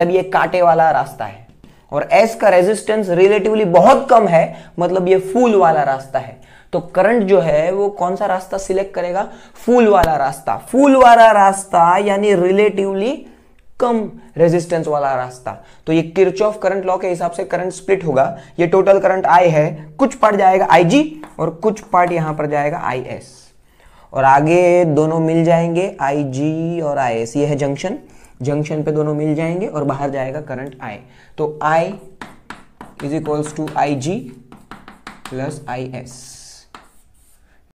मतलब ये काटे वाला रास्ता है और S का रेजिस्टेंस रिलेटिवली बहुत कम है मतलब ये फूल वाला रास्ता है तो करंट जो है वो कौन सा रास्ता सिलेक्ट करेगा फूल वाला रास्ता फूल वाला रास्ता यानी रिलेटिवली कम रेजिस्टेंस वाला रास्ता तो ये किर्च ऑफ करंट लॉ के हिसाब से करंट स्प्लिट होगा ये टोटल करंट आई है कुछ पार्ट जाएगा आईजी और कुछ पार्ट यहां पर जाएगा आईएस और आगे दोनों मिल जाएंगे आई जी और आई एस ये है जंक्शन जंक्शन पे दोनों मिल जाएंगे और बाहर जाएगा करंट आई तो I is equals to I G plus I S